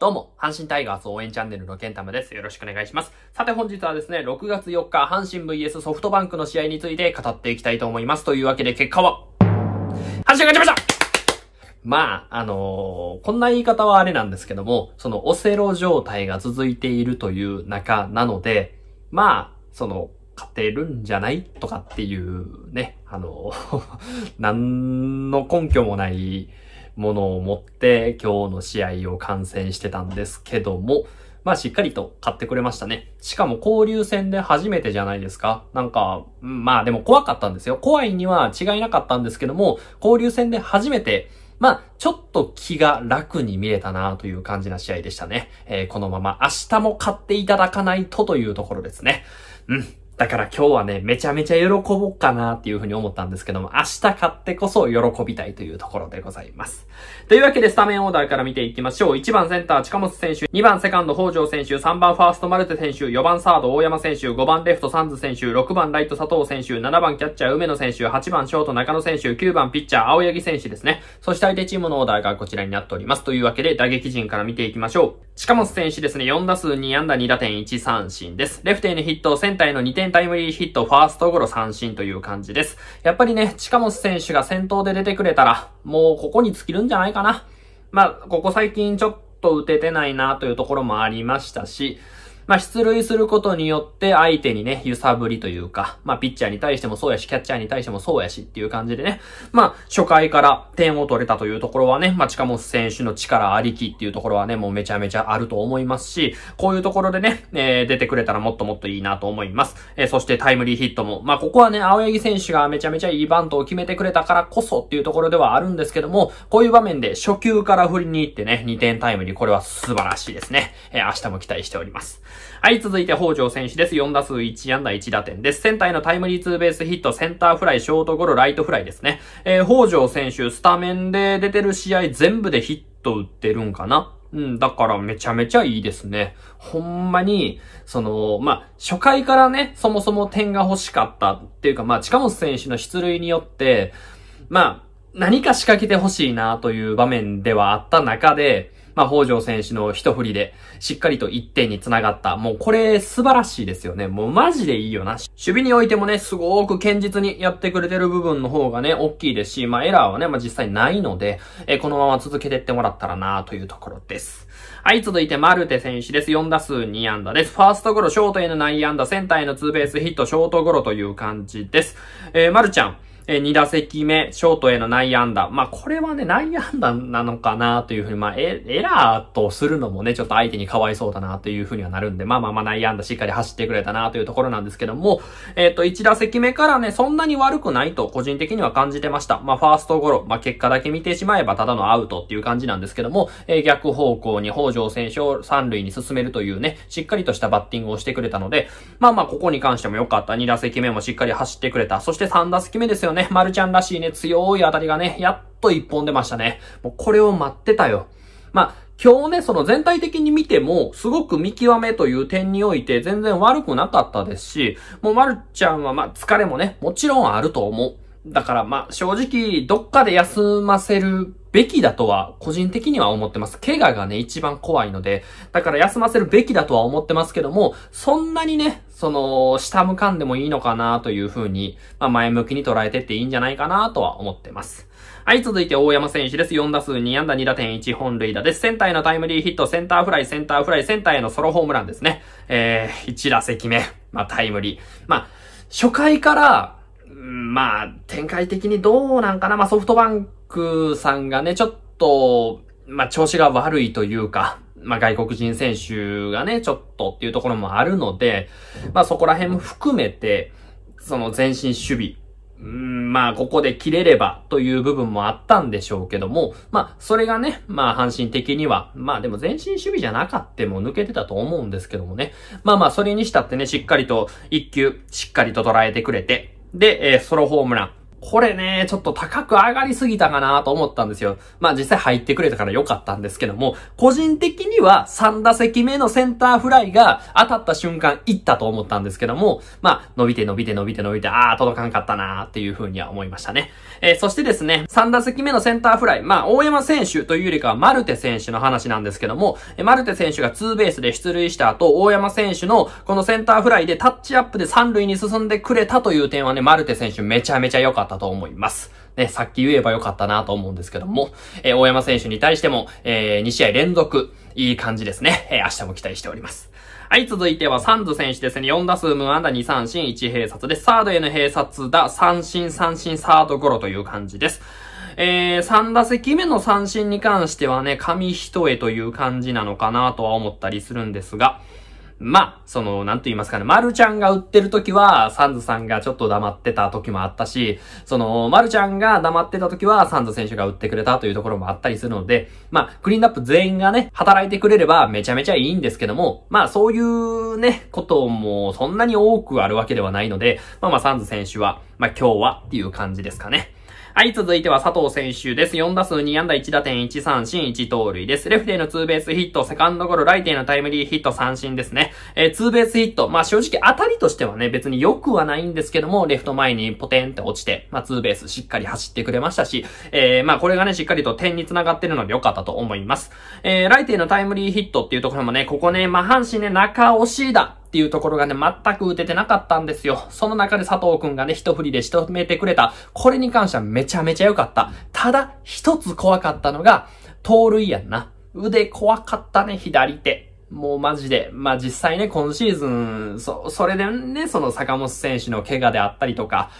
どうも、阪神タイガース応援チャンネルのケンタムです。よろしくお願いします。さて本日はですね、6月4日、阪神 VS ソフトバンクの試合について語っていきたいと思います。というわけで結果は、阪神が勝ちましたまあ、あのー、こんな言い方はあれなんですけども、そのオセロ状態が続いているという中なので、まあ、その、勝てるんじゃないとかっていうね、あのー、何の根拠もない、ものを持って今日の試合を観戦してたんですけども、まあしっかりと買ってくれましたね。しかも交流戦で初めてじゃないですか。なんか、まあでも怖かったんですよ。怖いには違いなかったんですけども、交流戦で初めて、まあ、ちょっと気が楽に見れたなという感じな試合でしたね。えー、このまま明日も買っていただかないとというところですね。うん。だから今日はね、めちゃめちゃ喜ぼうかなっていうふうに思ったんですけども、明日買ってこそ喜びたいというところでございます。というわけでスタメンオーダーから見ていきましょう。1番センター近本選手、2番セカンド北条選手、3番ファーストマルテ選手、4番サード大山選手、5番レフトサンズ選手、6番ライト佐藤選手、7番キャッチャー梅野選手、8番ショート中野選手、9番ピッチャー青柳選手ですね。そして相手チームのオーダーがこちらになっております。というわけで打撃陣から見ていきましょう。近本選手ですね、4打数2安打2打点1三振です。レフテへのヒット、センターへの2点タイムリーヒット、ファーストゴロ三振という感じです。やっぱりね、近本選手が先頭で出てくれたら、もうここに尽きるんじゃないかな。まあ、ここ最近ちょっと打ててないなというところもありましたし、まあ、出塁することによって相手にね、揺さぶりというか、まあ、ピッチャーに対してもそうやし、キャッチャーに対してもそうやしっていう感じでね、まあ、初回から点を取れたというところはね、まあ、近本選手の力ありきっていうところはね、もうめちゃめちゃあると思いますし、こういうところでね、えー、出てくれたらもっともっといいなと思います。えー、そしてタイムリーヒットも、まあ、ここはね、青柳選手がめちゃめちゃいいバントを決めてくれたからこそっていうところではあるんですけども、こういう場面で初級から振りに行ってね、2点タイムリー、これは素晴らしいですね。えー、明日も期待しております。はい、続いて北条選手です。4打数1安打1打点です。センターへのタイムリーツーベースヒット、センターフライ、ショートゴロ、ライトフライですね。えー、北条選手、スタメンで出てる試合全部でヒット打ってるんかなうん、だからめちゃめちゃいいですね。ほんまに、その、まあ、初回からね、そもそも点が欲しかったっていうか、まあ、近本選手の出塁によって、まあ、何か仕掛けて欲しいなという場面ではあった中で、まあ、北条選手の一振りで、しっかりと1点に繋がった。もうこれ素晴らしいですよね。もうマジでいいよな。守備においてもね、すごく堅実にやってくれてる部分の方がね、大きいですし、まあ、エラーはね、まあ、実際ないので、えこのまま続けてってもらったらなというところです。はい、続いてマルテ選手です。4打数2安打です。ファーストゴロ、ショートへの内野安打、センターへのツーベースヒット、ショートゴロという感じです。えー、マルちゃん。え2打席目、ショートへの内野安打。まあ、これはね、内野安打なのかなというふうに、まあ、エラーとするのもね、ちょっと相手にかわいそうだなというふうにはなるんで、まあまあまあ内野安打しっかり走ってくれたなというところなんですけども、えっ、ー、と、1打席目からね、そんなに悪くないと個人的には感じてました。まあ、ファーストゴロ、まあ、結果だけ見てしまえばただのアウトっていう感じなんですけども、えー、逆方向に北条選手を三塁に進めるというね、しっかりとしたバッティングをしてくれたので、まあまあ、ここに関しても良かった。2打席目もしっかり走ってくれた。そして3打席目ですよね。ね、マルちゃんらしいね、強い当たりがね、やっと一本出ましたね。もうこれを待ってたよ。まあ、今日ね、その全体的に見ても、すごく見極めという点において全然悪くなかったですし、もうまるちゃんはまあ疲れもね、もちろんあると思う。だからまあ正直どっかで休ませるべきだとは個人的には思ってます。怪我がね一番怖いので、だから休ませるべきだとは思ってますけども、そんなにね、その、下向かんでもいいのかなというふうに、まあ前向きに捉えてっていいんじゃないかなとは思ってます。はい、続いて大山選手です。4打数2安打2打点1本塁打です。センターへのタイムリーヒット、センターフライ、センターフライ、センターへのソロホームランですね。えー、1打席目。まあタイムリー。まあ、初回から、まあ、展開的にどうなんかな。まあ、ソフトバンクさんがね、ちょっと、まあ、調子が悪いというか、まあ、外国人選手がね、ちょっとっていうところもあるので、まあ、そこら辺も含めて、その前進守備、うん、まあ、ここで切れればという部分もあったんでしょうけども、まあ、それがね、まあ、阪神的には、まあ、でも前進守備じゃなかったも抜けてたと思うんですけどもね。まあまあ、それにしたってね、しっかりと一球、しっかりと捉えてくれて、で、えソロホームラン。これね、ちょっと高く上がりすぎたかなと思ったんですよ。まあ実際入ってくれたから良かったんですけども、個人的には3打席目のセンターフライが当たった瞬間いったと思ったんですけども、まあ伸びて伸びて伸びて伸びて、あー届かんかったなーっていう風には思いましたね。えー、そしてですね、3打席目のセンターフライ、まあ大山選手というよりかはマルテ選手の話なんですけども、えマルテ選手がツーベースで出塁した後、大山選手のこのセンターフライでタッチアップで3塁に進んでくれたという点はね、マルテ選手めちゃめちゃ良かったったと思います。ね、さっき言えばよかったなと思うんですけども、えー、大山選手に対しても、えー、2試合連続、いい感じですね。えー、明日も期待しております。はい、続いてはサンズ選手ですね。4打数無安打2三振1閉殺でサードへの併殺打、三振三振サードゴロという感じです。えー、3打席目の三振に関してはね、紙一重という感じなのかなとは思ったりするんですが、まあ、その、なんと言いますかね、ルちゃんが売ってる時は、サンズさんがちょっと黙ってた時もあったし、その、ルちゃんが黙ってた時は、サンズ選手が売ってくれたというところもあったりするので、まあ、クリーンナップ全員がね、働いてくれればめちゃめちゃいいんですけども、まあ、そういうね、こともそんなに多くあるわけではないので、まあまあ、サンズ選手は、まあ今日はっていう感じですかね。はい、続いては佐藤選手です。4打数2安打1打点1三振1盗塁です。レフテへのツーベースヒット、セカンドゴロ、ライテへのタイムリーヒット三振ですね。えー、ツーベースヒット、まあ正直当たりとしてはね、別に良くはないんですけども、レフト前にポテンって落ちて、まあツーベースしっかり走ってくれましたし、えー、まあこれがね、しっかりと点に繋がってるので良かったと思います。えー、ライテへのタイムリーヒットっていうところもね、ここね、まあ阪神ね、中押しだ。っていうところがね、全く打ててなかったんですよ。その中で佐藤くんがね、一振りで仕留めてくれた。これに関してはめちゃめちゃ良かった。ただ、一つ怖かったのが、盗塁やんな。腕怖かったね、左手。もうマジで。まあ、実際ね、今シーズン、そ、それでね、その坂本選手の怪我であったりとか、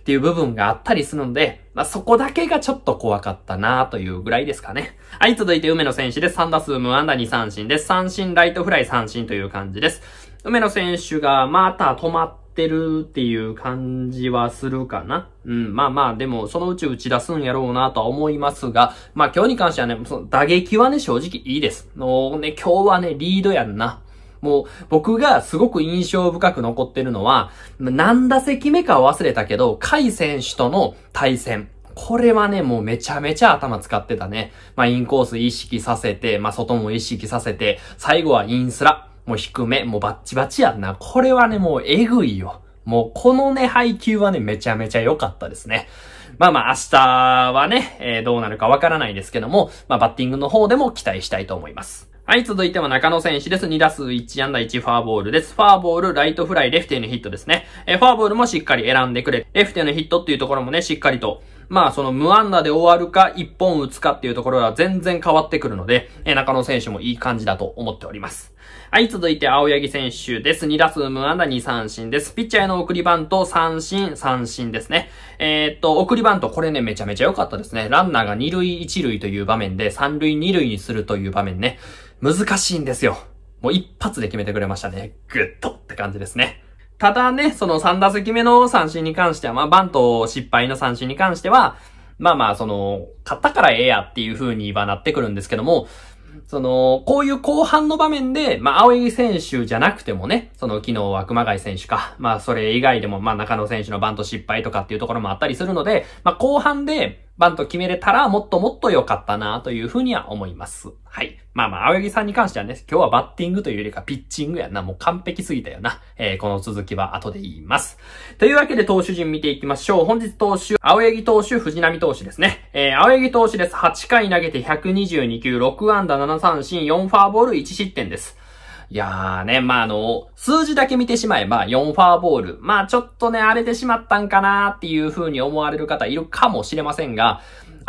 っていう部分があったりするので、まあ、そこだけがちょっと怖かったなというぐらいですかね。はい、続いて梅野選手です。3打数無安打2三振です。三振、ライトフライ三振という感じです。梅野選手がまた止まってるっていう感じはするかな。うん、まあまあ、でも、そのうち打ち出すんやろうなとは思いますが、まあ今日に関してはね、その打撃はね、正直いいです。もうね、今日はね、リードやんな。もう、僕がすごく印象深く残ってるのは、何打席目か忘れたけど、甲斐選手との対戦。これはね、もうめちゃめちゃ頭使ってたね。まあ、インコース意識させて、まあ、外も意識させて、最後はインスラ。もう低め、もうバッチバチやんな。これはね、もうえぐいよ。もうこのね、配球はね、めちゃめちゃ良かったですね。まあまあ明日はね、えー、どうなるかわからないですけども、まあバッティングの方でも期待したいと思います。はい、続いては中野選手です。2打数1安打1ファーボールです。ファーボール、ライトフライ、レフテへのヒットですね。えー、ファーボールもしっかり選んでくれ。レフテへのヒットっていうところもね、しっかりとまあその無安打で終わるか、一本打つかっていうところは全然変わってくるので、え中野選手もいい感じだと思っております。はい、続いて青柳選手です。2打数無安打2三振です。ピッチャーへの送りバント三振、三振ですね。えー、っと、送りバントこれね、めちゃめちゃ良かったですね。ランナーが2塁1塁という場面で、3塁2塁にするという場面ね。難しいんですよ。もう一発で決めてくれましたね。グッとって感じですね。ただね、その3打席目の三振に関しては、まあ、バント失敗の三振に関しては、まあまあ、その、勝ったからええやっていう風にはなってくるんですけども、その、こういう後半の場面で、まあ、青井選手じゃなくてもね、その、昨日は熊谷選手か、まあ、それ以外でも、まあ、中野選手のバント失敗とかっていうところもあったりするので、まあ、後半でバント決めれたら、もっともっと良かったな、というふうには思います。はい。まあまあ、青柳さんに関してはね、今日はバッティングというよりかピッチングやな。もう完璧すぎたよな。えー、この続きは後で言います。というわけで投手陣見ていきましょう。本日投手、青柳投手、藤波投手ですね。えー、青柳投手です。8回投げて122球、6安打7三振、4ファーボール、1失点です。いやーね、まあ、あの、数字だけ見てしまえば4ファーボール。まあ、ちょっとね、荒れてしまったんかなーっていう風に思われる方いるかもしれませんが、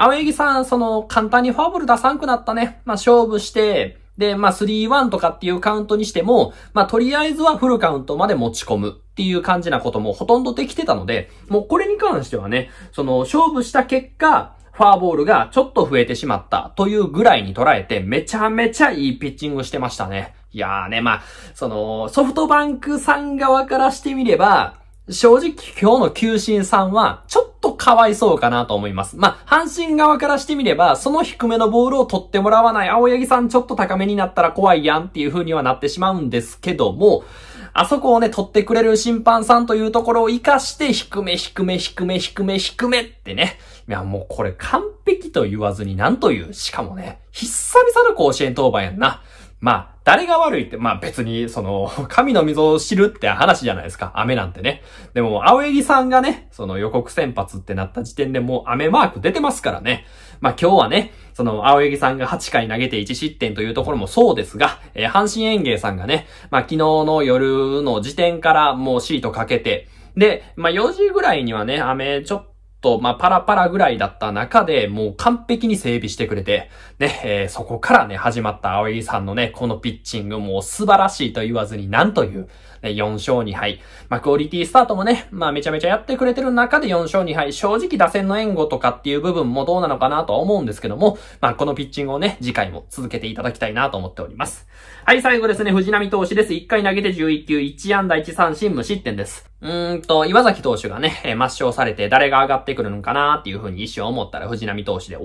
青柳さん、その、簡単にフォアボール出さんくなったね。まあ、勝負して、で、まあ、3-1とかっていうカウントにしても、まあ、とりあえずはフルカウントまで持ち込むっていう感じなこともほとんどできてたので、もうこれに関してはね、その、勝負した結果、フォアボールがちょっと増えてしまったというぐらいに捉えて、めちゃめちゃいいピッチングしてましたね。いやーね、まあ、その、ソフトバンクさん側からしてみれば、正直今日の球審さんは、ちょっかわいそうかなと思います。まあ、阪神側からしてみれば、その低めのボールを取ってもらわない、青柳さんちょっと高めになったら怖いやんっていう風にはなってしまうんですけども、あそこをね、取ってくれる審判さんというところを活かして、低め、低め、低め、低め、低めってね。いや、もうこれ完璧と言わずになんという、しかもね、久々の甲子園当番やんな。まあ、誰が悪いって、まあ別に、その、神の溝を知るって話じゃないですか。雨なんてね。でも、青柳さんがね、その予告先発ってなった時点でもう雨マーク出てますからね。まあ今日はね、その、青柳さんが8回投げて1失点というところもそうですが、えー、阪神園芸さんがね、まあ昨日の夜の時点からもうシートかけて、で、まあ4時ぐらいにはね、雨ちょっと、まあ、パラパラぐらいだった中で、もう完璧に整備してくれて、ね、えー、そこからね、始まった青柳さんのね、このピッチングも素晴らしいと言わずになんという、4勝2敗。まあ、クオリティスタートもね、まあ、めちゃめちゃやってくれてる中で4勝2敗。正直打線の援護とかっていう部分もどうなのかなとは思うんですけども、まあ、このピッチングをね、次回も続けていただきたいなと思っております。はい、最後ですね、藤波投手です。1回投げて11球、1安打1三振無失点です。うーんと、岩崎投手がね、抹消されて誰が上がってくるのかなっていうふうに一瞬思ったら藤波投手で、おっ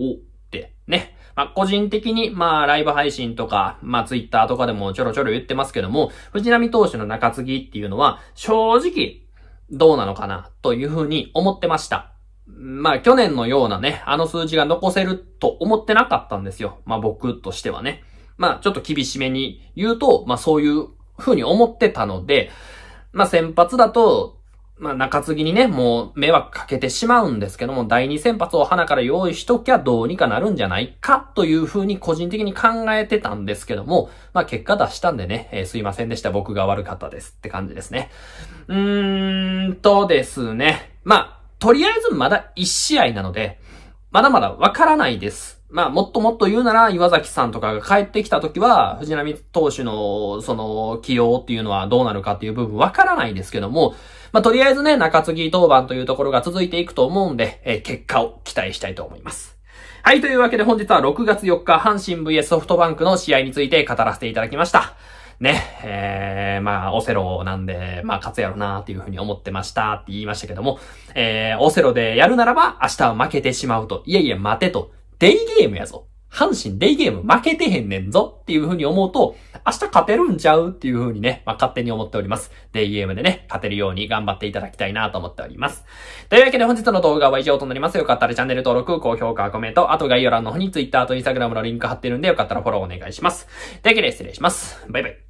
てね。まあ、個人的に、まあ、ライブ配信とか、まあ、ツイッターとかでもちょろちょろ言ってますけども、藤波投手の中継ぎっていうのは、正直、どうなのかな、というふうに思ってました。まあ、去年のようなね、あの数字が残せると思ってなかったんですよ。まあ、僕としてはね。まあ、ちょっと厳しめに言うと、まあ、そういうふうに思ってたので、まあ、先発だと、まあ中継ぎにね、もう迷惑かけてしまうんですけども、第2先発を花から用意しときゃどうにかなるんじゃないかという風に個人的に考えてたんですけども、まあ結果出したんでね、えー、すいませんでした。僕が悪かったですって感じですね。うーんとですね。まあ、とりあえずまだ1試合なので、まだまだわからないです。まあ、もっともっと言うなら、岩崎さんとかが帰ってきた時は、藤波投手の、その、起用っていうのはどうなるかっていう部分わからないですけども、まあ、とりあえずね、中継ぎ登板というところが続いていくと思うんで、えー、結果を期待したいと思います。はい、というわけで本日は6月4日、阪神 VS ソフトバンクの試合について語らせていただきました。ね、えー、まあ、オセロなんで、まあ、勝つやろなっていうふうに思ってましたって言いましたけども、えー、オセロでやるならば、明日は負けてしまうと。いやいや、待てと。デイゲームやぞ。阪神デイゲーム負けてへんねんぞっていう風に思うと、明日勝てるんちゃうっていう風にね、まあ、勝手に思っております。デイゲームでね、勝てるように頑張っていただきたいなと思っております。というわけで本日の動画は以上となります。よかったらチャンネル登録、高評価、コメント、あと概要欄の方に Twitter と Instagram のリンク貼ってるんで、よかったらフォローお願いします。というわけで失礼します。バイバイ。